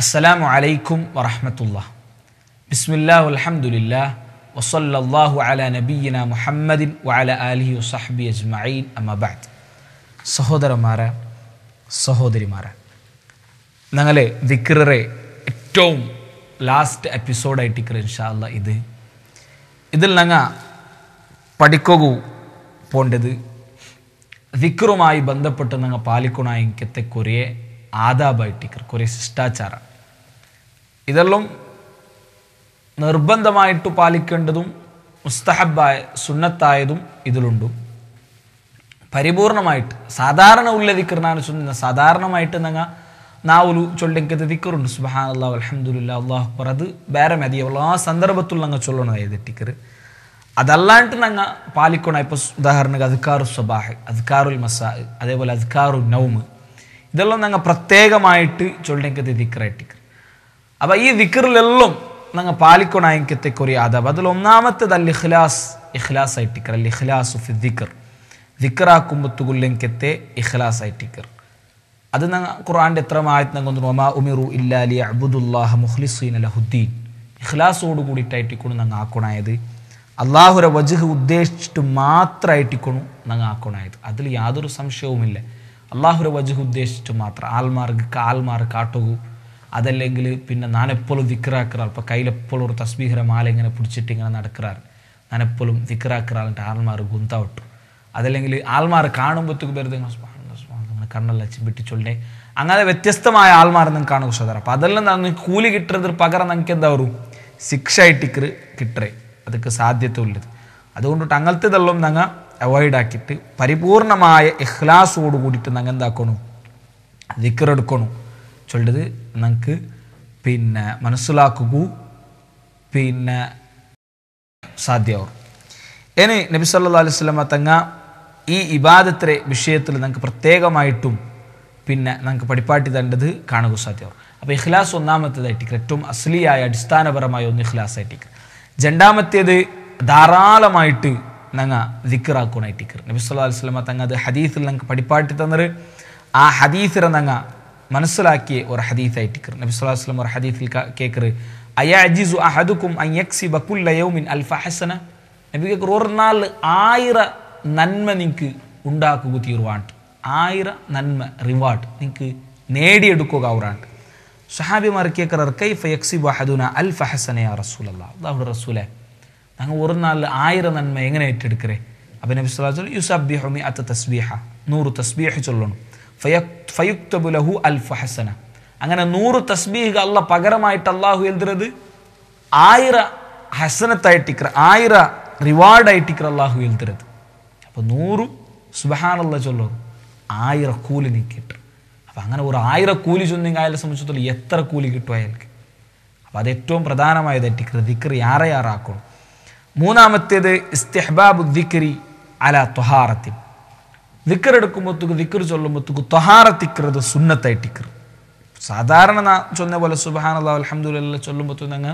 അസ്സലാമു അലൈക്കും വറഹമത്തുള്ള ബിസ്മില്ലാ അലഹമുല്ല വസല്ലാഹു അല നബീന മുഹമ്മദിൻ വഅല അലി വസഹബി അജ്മഈൻ അമബാദ് സഹോദരന്മാരെ സഹോദരിമാരെ നങ്ങളെ ദിക്റിറെ ഏറ്റവും ലാസ്റ്റ് എപ്പിസോഡായിട്ട് ഇക്കറ ഇൻഷാല്ല ഇത് ഇതിൽ ഞങ്ങൾ പഠിക്കകൂ പോണ്ടത് ദിക്റുമായി ബന്ധപ്പെട്ട് ഞങ്ങൾ പാലിക്കണ കുറേ ആദാബായിട്ടിക്കർ കുറേ ശിഷ്ടാചാരം ഇതെല്ലാം നിർബന്ധമായിട്ട് പാലിക്കേണ്ടതും മുസ്തഹബായ സുന്നത്തായതും ഇതിലുണ്ട് പരിപൂർണമായിട്ട് സാധാരണ ഉള്ള ദിക്കറിനാണ് സുന്ന സാധാരണമായിട്ട് നാ ഒരു ചൊല്ലെങ്കിൽ ദിക്കറുണ്ട് സുബഹാൻ അള്ളാഹ് അലഹമുല്ല അള്ളാഹു പറത് വേറെ ബേറെ മതി ആ സന്ദർഭത്തിൽ ഞങ്ങൾ ചൊല്ലണതായത് ടിക്കർ അതല്ലാണ്ട് ഞങ്ങൾ പാലിക്കണം ഇപ്പോൾ ഉദാഹരണക്ക് അദ്ക്കാറു സബാഹ് അദ്ക്കാറുൽ മസാഹ് അതേപോലെ അദ്ക്കാറു നൗമ് ഇതെല്ലാം ഞങ്ങൾ പ്രത്യേകമായിട്ട് ചൊല്ലിക്കത് ദിക്കറായിട്ട് അപ്പൊ ഈ ദിക്കറിലെല്ലാം നിങ്ങൾ പാലിക്കണം ഐക്യത്തെക്കുറിയ അദബ് അതിൽ ഒന്നാമത്തെ അല്ല ഇഖ്ലാസ് ഇഖ്ലാസ് ആയിട്ടിക്കർ അല്ല ഇഖ്ലാസ് ഫി ദിക്കർ ദിക്കറാക്കുമ്പത്തുകുല്ലെങ്കത്തെ ഇഖ്ലാസ് ആയിട്ടിക്കർ അത് നിങ്ങൾ ഖുർആൻ്റെ എത്ര ആയത്ത് നിങ്ങൾ ഒമാ ഉമിറു ഇല്ലാലി അബുദുല്ലാഹ മുഖ്ലിസീൻ അലഹുദ്ദീൻ ഇഖ്ലാസോട് കൂടിയിട്ടായിട്ടിക്കണം നിങ്ങൾ ആക്കണായത് അള്ളാഹുര വജുഹ് ഉദ്ദേശിച്ചിട്ട് കൊണ്ടു നിങ്ങൾ ആക്കണായത് അതിൽ യാതൊരു സംശയവുമില്ല അള്ളാഹുര വജുഹ് ഉദ്ദേശിച്ചിട്ട് മാത്രം ആൽമാർക്ക് ആൽമാർ കാട്ടുകൂ അതല്ലെങ്കിൽ പിന്നെ നാനെപ്പോഴും ദിക്റാക്കിറാർ ഇപ്പോൾ കയ്യിലെപ്പോഴും ഒരു തസ്ബീഹര മാല ഇങ്ങനെ പിടിച്ചിട്ട് ഇങ്ങനെ നടക്കിറാർ നാനെപ്പോഴും ദിക്റാക്കിറാറിൻ്റെ ആൾമാർ ഗുന്തവിട്ടു അതല്ലെങ്കിൽ ആൾമാർ കാണുമ്പോഴത്തേക്ക് വെറുതെ അങ്ങനെ കണ്ണെല്ലാം ചിമ്പിട്ടിച്ചൊല്ലേ അങ്ങനെ വ്യത്യസ്തമായ ആൾമാർ നിങ്ങൾ കാണും സദാർ അപ്പോൾ അതെല്ലാം നിങ്ങൾക്ക് കൂലി കിട്ടുന്നത് പകരം നിങ്ങൾക്ക് എന്താ വരും ശിക്ഷ ആയിട്ടിക്ക് കിട്ടേ അതൊക്കെ സാധ്യത ഉള്ളത് അതുകൊണ്ടിട്ട് ഇതെല്ലാം ഞങ്ങൾ അവോയ്ഡ് ആക്കിയിട്ട് പരിപൂർണമായ ഇഹ്ലാസോട് കൂടിയിട്ട് ഞങ്ങൾ എന്താക്കണം ദിക്കറെടുക്കണം ചൊല്ലത് നമുക്ക് പിന്നെ മനസ്സിലാക്കുക പിന്നെ സാധ്യമാവും ഇനി നബി സല്ലാ അലൈഹി സ്വലമ തങ്ങ ഈ ഇബാദത്തിലെ വിഷയത്തിൽ നമുക്ക് പ്രത്യേകമായിട്ടും പിന്നെ നമുക്ക് പഠിപ്പാട്ടി തണ്ടത് കാണുക സാധ്യമാവും അപ്പം ഇഖ്ലാസ് ഒന്നാമത്തേതായിട്ട് ഏറ്റവും അസ്ലിയായ അടിസ്ഥാനപരമായ ഒന്ന് ഇഖ്ലാസ് ആയിട്ടിക്ക് രണ്ടാമത്തേത് ധാരാളമായിട്ട് ഞങ്ങൾ ദിക്കറാക്കണായിട്ടിക്ക് നബി സല്ലാ അലൈഹി സ്വലമ തങ്ങ അത് ഹദീസിൽ ഞങ്ങൾക്ക് പഠിപ്പാട്ടി തന്നത് ആ ഹദീസിനെ ഞങ്ങൾ മനസ്സിലാക്കിയ ഒരു ഹദീഫായിട്ട് കയറി നബി സ്വലാഹു വസ്ലം ഒരു ഹദീഫിൽ കേക്കറ് അയാജിസു അഹദുക്കും അയ്യക്സി ബക്കുല്ലയവുമിൻ അൽഫഹസന നബി കേക്കർ ഒരു നാൾ ആയിര നന്മ നിങ്ങൾക്ക് ഉണ്ടാക്കുക തീർവാണ്ട് ആയിര നന്മ റിവാർഡ് നിങ്ങൾക്ക് നേടിയെടുക്കുക അവരാണ്ട് സഹാബിമാർ കേക്കറർ കൈ ഫയക്സി ബഹദുന അൽ ഫഹസനയാ റസൂലല്ല അതാവുടെ റസൂലെ ഞങ്ങൾ ഒരു നാൾ ആയിര നന്മ എങ്ങനെ ഏറ്റെടുക്കറേ അപ്പം നബി സ്വലാഹു യുസബിഹമി അത്ത തസ്ബീഹ നൂറ് തസ്ബീഹ ചൊല്ലണം ലഹു അൽഫ് ഹസന അങ്ങനെ നൂറ് തസ്ബീഹ് അല്ല പകരമായിട്ട് അള്ളാഹു എഴുതുന്നത് ആയിര ഹസനത്തായിട്ടിക്കറ ആയിര റിവാർഡായിട്ടിക്കറ അള്ളാഹു എഴുതുന്നത് അപ്പോൾ നൂറ് സുബഹാനുള്ള ചൊല്ലും ആയിര കൂലി നീ കിട്ടും അപ്പം അങ്ങനെ ഒരു ആയിര കൂലി ചൊന്നി അയാളെ സംബന്ധിച്ചിടത്തോളം എത്ര കൂലി കിട്ടും അയാൾക്ക് അപ്പോൾ അത് ഏറ്റവും ദിക്രി ദിക്ർ ദിക്ർ യാറയാറാക്കണം മൂന്നാമത്തേത് ഇസ്തെഹ്ബാബു ദിക്രി അല തൊഹാറത്തിൻ திக்கர் எடுக்கும்போத்துக்கு திக்கர் சொல்லும்போத்துக்கு தொஹாரத்திக்கிறது சுண்ணத்தாயிட்டிக்கிறது സാധാരണ നാ ചൊന്ന പോലെ സുബഹാനല്ല അലഹമുല്ല ചൊല്ലുമ്പോത്തു ഞങ്ങൾ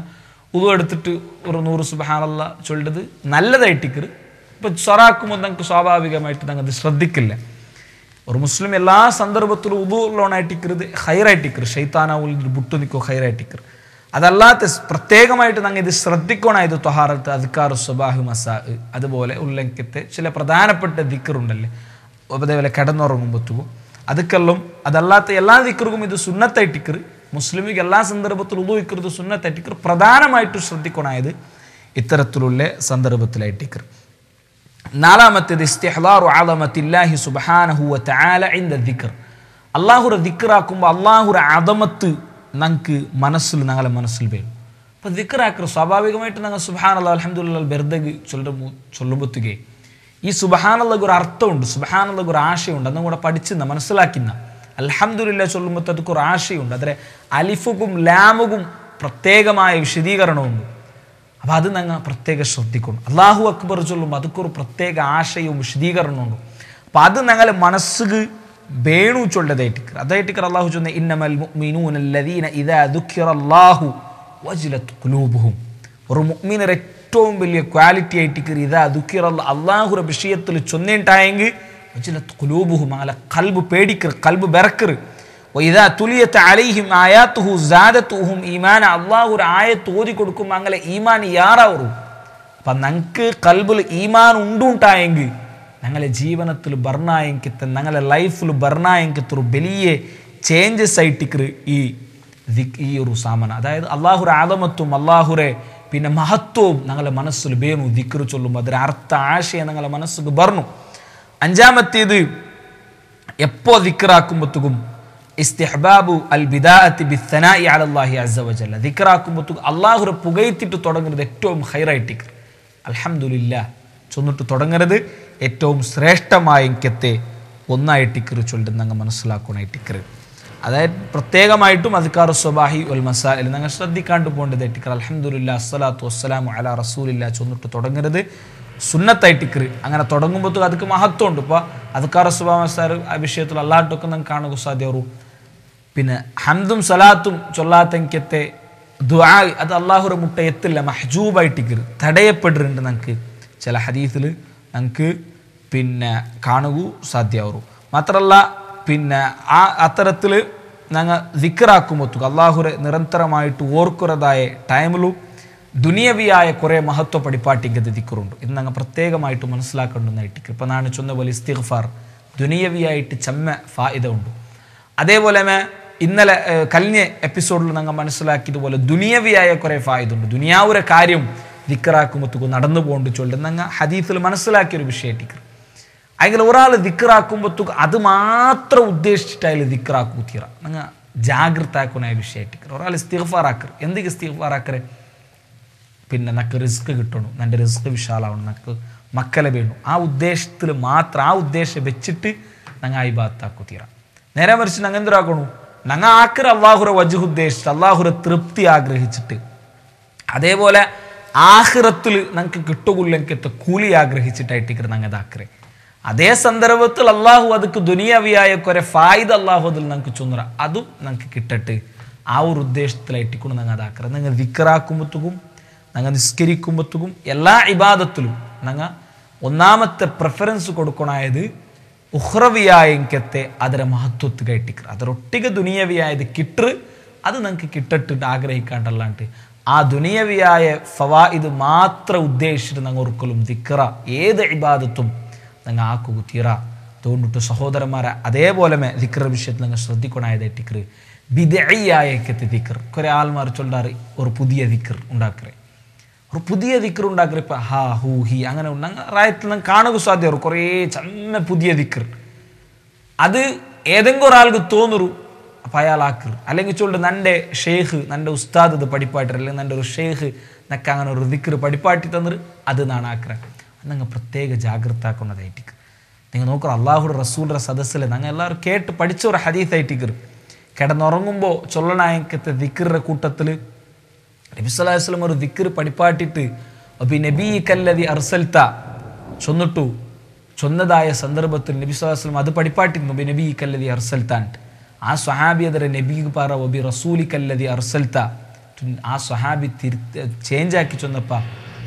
ഉതു എടുത്തിട്ട് ഒരു നൂറ് സുബഹാനല്ല ചൊല്ലത് നല്ലതായിട്ടിക്കറ് ഇപ്പൊ സൊറാക്കുമ്പോൾ ഞങ്ങൾക്ക് സ്വാഭാവികമായിട്ട് ഞങ്ങൾ അത് ശ്രദ്ധിക്കില്ല ഒരു മുസ്ലിം എല്ലാ സന്ദർഭത്തിലും ഉതുള്ളോണായിട്ടിക്കരുത് ഹൈറായിട്ടിക്കറ് ഷെയ്ത്താനാവുൽ ബുട്ടു നിൽക്കോ ഹൈറായിട്ടിക്കറ് അതല്ലാത്ത പ്രത്യേകമായിട്ട് ഞങ്ങൾ ഇത് ശ്രദ്ധിക്കണമായത് തൊഹാറത്ത് അധികാർ സുബാഹു മസാഹ് അതുപോലെ ഉല്ലംഘത്തെ ചില പ്രധാനപ്പെട്ട ദിക്കർ ഉണ്ടല്ലേ അതേപോലെ കിടന്നുറങ്ങുമ്പോഴത്തേക്കും അതുക്കെല്ലാം അതല്ലാത്ത എല്ലാ ദിക്കർക്കും ഇത് ಸುನ್ನತ್ತಾಯಿಟ್ಟಿಕ್ಕರು മുസ്ലിമിക്ക് എല്ലാ സന്ദർഭത്തിലും ഉപയോഗിക്കരുത് സുന്നത്തറ്റിക്കർ പ്രധാനമായിട്ട് ശ്രദ്ധിക്കണായത് ഇത്തരത്തിലുള്ള സന്ദർഭത്തിലായിട്ടിക്കർ നാലാമത്തേത് ഇസ്തിഹ്ലാറു ആദമത്തില്ലാഹി സുബഹാനഹു താല ഇൻ ദിക്കറാക്കുമ്പോൾ അള്ളാഹുര ആദമത്ത് നമുക്ക് മനസ്സിൽ ഞങ്ങളെ മനസ്സിൽ വേണം അപ്പോൾ ദിക്കറാക്കർ സ്വാഭാവികമായിട്ട് ഞങ്ങൾ സുബാൻ അല്ലാ അലഹമുല്ലാ ബെർദഗ് ചൊല്ലുമ്പോത്തുകയും ഈ സുബഹാനുള്ളക്ക് ഒരു അർത്ഥമുണ്ട് സുബഹാനുള്ളക്ക് ഒരു ആശയമുണ്ട് അന്നും കൂടെ പഠിച്ചിരുന്ന മനസ്സിലാക്കുന്ന ചൊല്ലുമ്പോൾ അതൊക്കെ ഒരു ആശയമുണ്ട് അതിലെ അലിഫുക്കും ലാമുകും പ്രത്യേകമായ വിശദീകരണമുണ്ട് അപ്പോൾ അത് ഞങ്ങൾ പ്രത്യേകം ശ്രദ്ധിക്കണം അള്ളാഹു അക്ബർ ചൊല്ലുമ്പോൾ അതൊക്കെ പ്രത്യേക ആശയവും വിശദീകരണമുണ്ട് അപ്പോൾ അത് ഞങ്ങൾ മനസ്സിക്ക് വേണു ചൊല്ലതായിട്ട് അതായിട്ട് അള്ളാഹു ചൊന്ന ഇന്നമൽ മുഅ്മിനൂന അല്ലദീന ഇദാ ദുഃഖിറ അല്ലാഹു ഖുലൂബുഹും ഒരു മുഅ്മിനരെ ഏറ്റവും വലിയ ക്വാളിറ്റി ആയിട്ട് കയറിയത് അതുക്കിറല്ല അള്ളാഹു വിഷയത്തിൽ ചൊന്നിട്ടായെങ്കിൽ കുലൂബുഹുമാല കൽബ് പേടിക്കർ കൽബ് ബെറക്കർ ഇതാ തുലിയത്ത് അലൈഹിം ആയാത്തുഹു ജാദത്തുഹും ഈമാൻ അള്ളാഹു ഒരു ആയത്ത് ഓതി കൊടുക്കും അങ്ങനെ ഈമാൻ യാറാവറും അപ്പം ഞങ്ങൾക്ക് കൽബിൽ ഈമാൻ ഉണ്ടുണ്ടായെങ്കിൽ ഞങ്ങളെ ജീവനത്തിൽ ബർണായെങ്കിത്ത് ഞങ്ങളെ ലൈഫിൽ ബർണായെങ്കിത്ത് ഒരു വലിയ ചേഞ്ചസ് ആയിട്ടിക്കറ് ഈ ഈ ഒരു സാമന അതായത് അള്ളാഹുര ആദമത്തും അള്ളാഹുരെ പിന്നെ മഹത്വവും ഞങ്ങളുടെ മനസ്സിൽ ബേനു ദിക്കറു ചൊല്ലും അതിൻ്റെ അർത്ഥ ആശയം ഞങ്ങളുടെ മനസ്സിൽ പറഞ്ഞു അഞ്ചാമത്തേത് എപ്പോൾ ദിക്കറാക്കുമ്പോഴത്തേക്കും ഇസ്തിഹബാബു അൽ ബിദാഅത്തി ബിത്തനായി അലല്ലാഹി അസവജല്ല ദിക്കറാക്കുമ്പോഴത്തേക്കും അള്ളാഹുറെ പുകയത്തിട്ട് തുടങ്ങുന്നത് ഏറ്റവും ഹൈറൈറ്റിക്ക് അലഹമില്ല ചൊന്നിട്ട് തുടങ്ങരുത് ഏറ്റവും ശ്രേഷ്ഠമായ എനിക്കത്തെ ഒന്നായി ടിക്കറ് ചൊല്ലുന്ന അങ്ങ് മനസ്സിലാക്കണേ അതായത് പ്രത്യേകമായിട്ടും അസ്കാർ സ്വബാഹി ഉൽ മസാലിൽ നിങ്ങൾ ശ്രദ്ധിക്കാണ്ട് പോകേണ്ടത് ടിക്കർ അലഹമുല്ല അസ്സലാത്തു വസ്സലാമു അല റസൂലില്ല ചൊന്നിട്ട് തുടങ്ങരുത് ടിക്കർ അങ്ങനെ തുടങ്ങുമ്പോൾ അതൊക്കെ ഉണ്ട് ഇപ്പോൾ അസ്കാർ സുബാ മസാർ ആ വിഷയത്തിൽ അല്ലാണ്ടൊക്കെ നിങ്ങൾക്ക് കാണുക സാധ്യറൂ പിന്നെ ഹംദും സലാത്തും ചൊല്ലാത്തെങ്കത്തെ ദുആ അത് അള്ളാഹുറ മുട്ട എത്തില്ല മഹജൂബായിട്ടിക്കർ തടയപ്പെടുന്നുണ്ട് നമുക്ക് ചില ഹദീസിൽ നമുക്ക് പിന്നെ കാണുകൂ സാധ്യമാവും മാത്രമല്ല പിന്നെ ആ അത്തരത്തിൽ ഞങ്ങൾ ദിക്കറാക്കുമൊത്തുക അള്ളാഹുരെ നിരന്തരമായിട്ട് ഓർക്കുന്നതായ ടൈമിലും ദുനിയവിയായ കുറേ മഹത്വ പഠിപ്പാട്ടിങ്കത് ദിക്കറുണ്ട് ഇന്ന് ഞങ്ങൾ പ്രത്യേകമായിട്ട് മനസ്സിലാക്കേണ്ടതായിട്ട് ഇപ്പം നാണ് ചൊന്ന പോലെ ഇസ്തിഗ്ഫാർ ദുനിയവിയായിട്ട് ചമ്മ ഫായിദ ഉണ്ട് അതേപോലെ ഇന്നലെ കഴിഞ്ഞ എപ്പിസോഡിൽ ഞങ്ങൾ മനസ്സിലാക്കിയതുപോലെ ദുനിയവിയായ കുറേ ഇതുണ്ട് ദുനിയാവുര കാര്യം ദിക്കറാക്കുമൊത്തുക നടന്നു പോകേണ്ടി ചൊല്ലുന്ന ഹദീഫിൽ മനസ്സിലാക്കിയൊരു വിഷയമായിട്ട് ടീക്കർ അതിൽ ഒരാൾ ദിക്കറാക്കുമ്പോഴത്തേക്ക് അത് മാത്രം ഉദ്ദേശിച്ചിട്ട് അതിൽ ദിക്കറാക്കൂ തീറ നിങ്ങൾ ജാഗ്രത ആക്കുന്ന ആ വിഷയമായിട്ട് ഒരാൾ ഇസ്തിഫാറാക്കർ എന്തൊക്കെ ഇസ്തിഫാറാക്കറ് പിന്നെ നക്ക് റിസ്ക് കിട്ടണു നിൻ്റെ റിസ്ക് വിശാലാവണം നക്ക് മക്കളെ വേണം ആ ഉദ്ദേശത്തിൽ മാത്രം ആ ഉദ്ദേശം വെച്ചിട്ട് ഞങ്ങൾ ആ ഭാഗത്താക്കു തീറ നേരെ മറിച്ച് ഞങ്ങൾ എന്തൊരാക്കണു ഞങ്ങൾ ആക്കർ അള്ളാഹുര വജുഹ് ഉദ്ദേശിച്ചിട്ട് അള്ളാഹുര തൃപ്തി ആഗ്രഹിച്ചിട്ട് അതേപോലെ ആഹ്റത്തിൽ ഞങ്ങൾക്ക് കിട്ടുകില്ലെങ്കിൽ കൂലി ആഗ്രഹിച്ചിട്ടായിട്ട് ഞങ്ങൾ ഇതാക്കറേ അതേ സന്ദർഭത്തിൽ അള്ളാഹു ಅದಕ್ಕೆ ദുനിയാവിയായ കുറെ ഫായ്ദ അള്ളാഹു അതിൽ ನಂಗೆ ಚುಂದ್ರ അതും ನಂಗೆ കിട്ടട്ടെ ആ ഒരു ഉദ്ദേശത്തിൽ ഇട്ടിക്കൊണ്ട് ഞങ്ങൾ അതാക്കണം ഞങ്ങൾ ദിക്കറാക്കുമ്പോഴത്തേക്കും ഞങ്ങൾ നിസ്കരിക്കുമ്പോഴത്തേക്കും എല്ലാ ഇബാദത്തിലും ഞങ്ങൾ ഒന്നാമത്തെ പ്രിഫറൻസ് കൊടുക്കണായത് ഉഹ്റവിയായെങ്കത്തെ അതിലെ മഹത്വത്തിൽ ഇട്ടിക്കുക അതൊരൊട്ടിക ദുനിയവിയായത് കിട്ടറ് അത് നമുക്ക് കിട്ടട്ടിട്ട് ആഗ്രഹിക്കാണ്ടല്ലാണ്ട് ആ ദുനിയവിയായ ഫവാ ഇത് മാത്രം ഉദ്ദേശിച്ചിട്ട് ഞങ്ങൾ ഒരിക്കലും ദിക്കറ ഏത് ഇബാദത്തും നിങ്ങൾ ആക്കു കുത്തീറ അതുകൊണ്ടിട്ട് സഹോദരന്മാരെ അതേപോലെ ദിക്കർ വിഷയത്തിൽ നിങ്ങൾ ശ്രദ്ധിക്കണായതേ ടിക്കർ ബിദയായക്കത്തെ ദിക്കർ കുറെ ആൾമാർ ചൊല്ലാറ് ഒരു പുതിയ ദിക്കർ ഉണ്ടാക്കറേ ഒരു പുതിയ ദിക്കർ ഉണ്ടാക്കറ ഇപ്പം ഹാ ഹൂ ഹി അങ്ങനെ റായത്തിൽ നിങ്ങൾ കാണുക സാധ്യമാകും കുറേ ചെന്ന പുതിയ ദിക്കർ അത് ഏതെങ്കിലും ഒരാൾക്ക് തോന്നുറു അപ്പം അയാൾ ആക്കർ അല്ലെങ്കിൽ ചൊല്ലു നൻ്റെ ഷെയ്ഖ് നൻ്റെ ഉസ്താദ് ഇത് പഠിപ്പാട്ടർ അല്ലെങ്കിൽ നൻ്റെ ഒരു ഷേഖ് നക്ക അങ്ങനെ ഒരു ദിക്കർ പഠിപ്പാട്ടി തന്നിട്ട് അത് നാണ് നിങ്ങൾ പ്രത്യേക ജാഗ്രത ആക്കുന്നതായിട്ടിക്ക് നിങ്ങൾ നോക്കുക അള്ളാഹുടെ റസൂലിൻ്റെ സദസ്സിൽ നിങ്ങൾ എല്ലാവരും കേട്ട് പഠിച്ച ഒരു ഹദീസ് ആയിട്ടിക്കർ കിടന്നുറങ്ങുമ്പോൾ ചൊല്ലണായക്കത്തെ ദിക്കറിൻ്റെ കൂട്ടത്തിൽ നബിസ്വലാസ്ലം ഒരു ദിക്കർ പഠിപ്പാട്ടിട്ട് അബി നബി കല്ലതി അർസൽത്ത ചൊന്നിട്ടു ചൊന്നതായ സന്ദർഭത്തിൽ നബി സ്വലാസ്ലം അത് പഠിപ്പാട്ടിരുന്നു അബി നബി കല്ലതി അർസൽത്താൻ ആ സ്വഹാബി അതര നബി പാറ ഒബി റസൂലി കല്ലതി അർസൽത്ത ആ സ്വഹാബി തിരു ചേഞ്ചാക്കി ചെന്നപ്പോൾ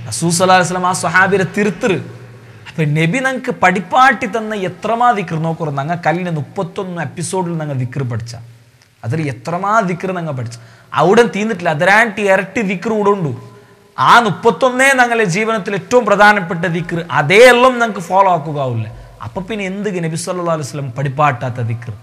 റസൂസലാസ്ലം ആ സ്വഹാബിരെ തിരുത്തു അപ്പൊ നബി നങ്ങൾക്ക് പടിപ്പാട്ടി തന്ന എത്രമാ ദിക്കർ നോക്കുറ ഞങ്ങൾ കല്ലിന് മുപ്പത്തൊന്ന് എപ്പിസോഡിൽ ഞങ്ങൾ ദിക്കർ പഠിച്ച അതിൽ എത്രമാ ദിക്കർ ഞങ്ങൾ പഠിച്ച അവിടെ തീന്നിട്ടില്ല അതിരാട്ടി ഇരട്ടി കൂടെ ഉണ്ടു ആ മുപ്പത്തൊന്നേ ഞങ്ങളെ ജീവനത്തിൽ ഏറ്റവും പ്രധാനപ്പെട്ട ദിക്കർ അതേ എല്ലാം ഞങ്ങൾക്ക് ഫോളോ ആക്കുക ആവില്ല അപ്പം പിന്നെ എന്ത് നബി സല്ലാ അലുസ്ലം പടിപ്പാട്ടാത്ത ദിക്കർ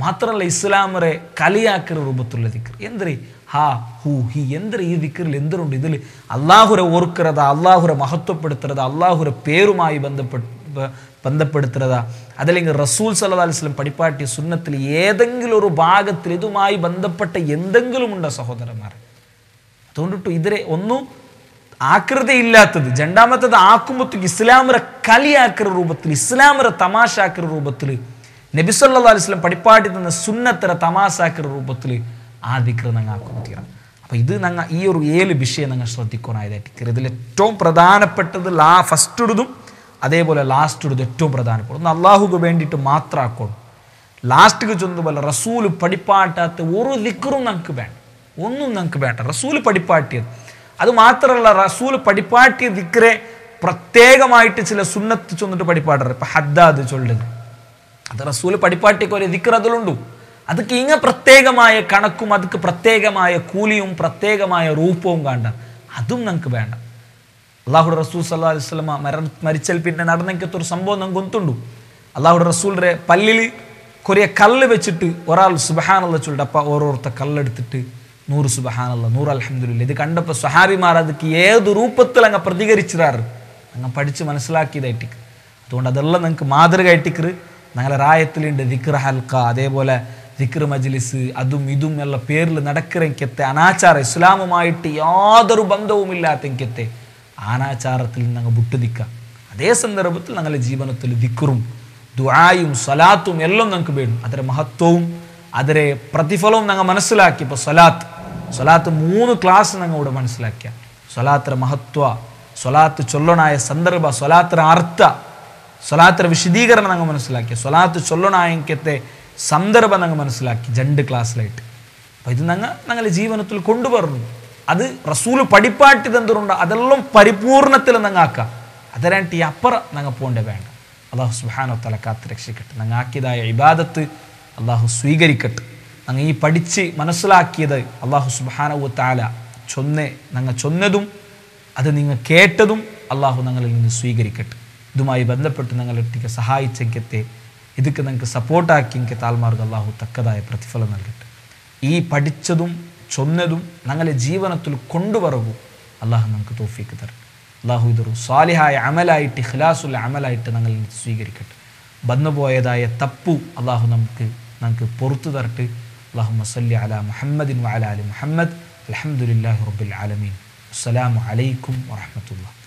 മാത്രമല്ല ഇസ്ലാമറെ കലിയാക്കർ രൂപത്തിലുള്ള ദിക്കർ എന്തിരി ഹാ ഹൂ ഹി എന്തിരി ഈ ദിക്കറിൽ എന്തിനുണ്ട് ഇതിൽ അള്ളാഹുരെ ഓർക്കുന്നത് അള്ളാഹുരെ മഹത്വപ്പെടുത്തുന്നത് അള്ളാഹുരെ പേരുമായി ബന്ധപ്പെട്ട് ബന്ധപ്പെടുത്തുന്നത് അതല്ലെങ്കിൽ റസൂൽ സല്ലാ അലിസ്ലം പഠിപ്പാട്ടിയ സുന്നത്തിൽ ഏതെങ്കിലും ഒരു ഭാഗത്തിൽ ഇതുമായി ബന്ധപ്പെട്ട എന്തെങ്കിലും ഉണ്ടോ സഹോദരന്മാർ അതുകൊണ്ടിട്ടു ഇതിരെ ഒന്നു ആകൃതിയില്ലാത്തത് രണ്ടാമത്തത് ആക്കുമ്പോഴത്തേക്ക് ഇസ്ലാമറെ കളിയാക്കുന്ന രൂപത്തിൽ ഇസ്ലാമറെ തമാശ ആക്കുന്ന രൂപത്തിൽ നബിസല്ലാ അലിസ്ലം പഠിപ്പാട്ടി തന്ന സുന്നത്തര തമാസാക്കർ രൂപത്തിൽ ആ ദിക്ര ഞങ്ങൾ ആക്കുത്തിയാണ് അപ്പോൾ ഇത് ഞങ്ങൾ ഈ ഒരു ഏഴ് വിഷയം ഞങ്ങൾ ശ്രദ്ധിക്കാനായതായിട്ട് ഇതിൽ ഏറ്റവും പ്രധാനപ്പെട്ടത് ലാ ഫസ്റ്റ് ഇടുതും അതേപോലെ ലാസ്റ്റ് ഇടുതും ഏറ്റവും പ്രധാനപ്പെട്ടത് ഒന്ന് അള്ളാഹുക്ക് വേണ്ടിയിട്ട് മാത്രം ആക്കണം ലാസ്റ്റിക്ക് ചെന്നതുപോലെ റസൂൽ പഠിപ്പാട്ടാത്ത ഒരു ദിക്റും ഞങ്ങൾക്ക് വേണ്ട ഒന്നും ഞങ്ങൾക്ക് വേണ്ട റസൂൽ പഠിപ്പാട്ടിയത് അത് മാത്രമല്ല റസൂൽ പഠിപ്പാട്ടിയ ദിക്രെ പ്രത്യേകമായിട്ട് ചില സുന്നത്ത് ചൊന്നിട്ട് പഠിപ്പാടാറ് ഇപ്പം ഹദ്ദാദ് ചൊല്ലുന്നത് അത് റസൂൽ ദിക്കർ അതിലുണ്ടു അതൊക്കെ ഇങ്ങ പ്രത്യേകമായ കണക്കും അതൊക്കെ പ്രത്യേകമായ കൂലിയും പ്രത്യേകമായ റൂപ്പവും കണ്ട അതും നമുക്ക് വേണ്ട അള്ളാഹുഡ് റസൂൽ സല്ലാ അലിസ്ലമ മര മരിച്ചൽ പിന്നെ നടന്നെങ്കിൽ സംഭവം നമുക്ക് ഒന്നുണ്ടു അള്ളാഹുഡ് റസൂലിൻ്റെ പല്ലിൽ കുറേ കല്ല് വെച്ചിട്ട് ഒരാൾ സുബഹാനുള്ള ചൊല്ലിട്ട് അപ്പം ഓരോരുത്ത കല്ലെടുത്തിട്ട് നൂറ് സുബഹാനുള്ള നൂറ് അലഹമില്ല ഇത് കണ്ടപ്പോൾ സഹാബിമാർ അതൊക്കെ ഏത് രൂപത്തിൽ അങ്ങ് പ്രതികരിച്ചിരാറ് അങ്ങ് പഠിച്ച് മനസ്സിലാക്കിയതായിട്ട് അതുകൊണ്ട് അതെല്ലാം നിങ്ങൾക്ക് മാതൃകയായിട്ടിക്കറ് ഞങ്ങളെ റായത്തിലുണ്ട് ദിക്ർ ഹൽക്ക അതേപോലെ ദിക്ർ മജ്ലിസ് അതും ഇതും എന്നുള്ള പേരിൽ നടക്കിറക്കത്തെ അനാചാര ഇസ്ലാമുമായിട്ട് യാതൊരു അനാചാരത്തിൽ ആനാചാരത്തിൽ ഞങ്ങൾ നിൽക്കാം അതേ സന്ദർഭത്തിൽ ഞങ്ങളുടെ ജീവനത്തിൽ ദിക്കറും ദുആയും സലാത്തും എല്ലാം ഞങ്ങൾക്ക് വേണം അതിൻ്റെ മഹത്വവും അതിലെ പ്രതിഫലവും ഞങ്ങൾ മനസ്സിലാക്കി ഇപ്പോൾ സലാത്ത് സ്വലാത്ത് മൂന്ന് ക്ലാസ് ഞങ്ങൾ ഇവിടെ മനസ്സിലാക്കിയ സ്വലാത്തിൻ്റെ മഹത്വ സ്വലാത്ത് ചൊല്ലണായ സന്ദർഭ സ്വലാത്തിൻ്റെ അർത്ഥ സ്വലാത്തിൻ്റെ വിശദീകരണം ഞങ്ങൾ മനസ്സിലാക്കി സ്വലാത്ത് ചൊല്ലണായക്കത്തെ സന്ദർഭം ഞങ്ങൾ മനസ്സിലാക്കി രണ്ട് ക്ലാസ്സിലായിട്ട് അപ്പോൾ ഇത് ഞങ്ങൾ ഞങ്ങളുടെ ജീവനത്തിൽ കൊണ്ടുവരുന്നു അത് റസൂല് പഠിപ്പാട്ടിത് എന്തുകൊണ്ട് അതെല്ലാം പരിപൂർണത്തിൽ ഞങ്ങാക്കാം അതിനായിട്ട് ഈ അപ്പുറം ഞങ്ങൾ പോകേണ്ട വേണ്ട അള്ളാഹു സുഹാനോ തല കാത്ത് രക്ഷിക്കട്ടെ ഞങ്ങൾ ആക്കിയതായ ഇബാദത്ത് അള്ളാഹു സ്വീകരിക്കട്ടെ ഞങ്ങൾ ഈ പഠിച്ച് മനസ്സിലാക്കിയത് അള്ളാഹു സുബാനവു താല ചൊന്നേ ഞങ്ങൾ ചൊന്നതും അത് നിങ്ങൾ കേട്ടതും അള്ളാഹു ഞങ്ങളിൽ നിന്ന് സ്വീകരിക്കട്ടെ ഇതുമായി ബന്ധപ്പെട്ട് ഞങ്ങളെത്തിക്ക് സഹായിച്ചെങ്കിത്തെ ഇതൊക്കെ നിങ്ങൾക്ക് സപ്പോർട്ടാക്കിയെങ്കിൽ താൽമാർഗ് അള്ളാഹു തക്കതായ പ്രതിഫലം നൽകട്ടെ ഈ പഠിച്ചതും ചൊന്നതും ഞങ്ങളെ ജീവനത്തിൽ കൊണ്ടുവരവു അള്ളാഹു നമുക്ക് തോഫിക്ക് തരും അള്ളാഹു ഇതൊരു സ്വാലിഹായ അമലായിട്ട് ഖിലാസുള്ള അമലായിട്ട് ഞങ്ങൾ സ്വീകരിക്കട്ടെ വന്നുപോയതായ തപ്പു അള്ളാഹു നമുക്ക് നമുക്ക് പുറത്തു തരട്ടെ അള്ളാഹു മസല്ലി അല മുഹമ്മദിൻ വഅല അലി മുഹമ്മദ് അലഹമുല്ലാഹി റബുൽ ആലമീൻ അസ്സലാമു അലൈക്കും വറഹമത്തുള്ള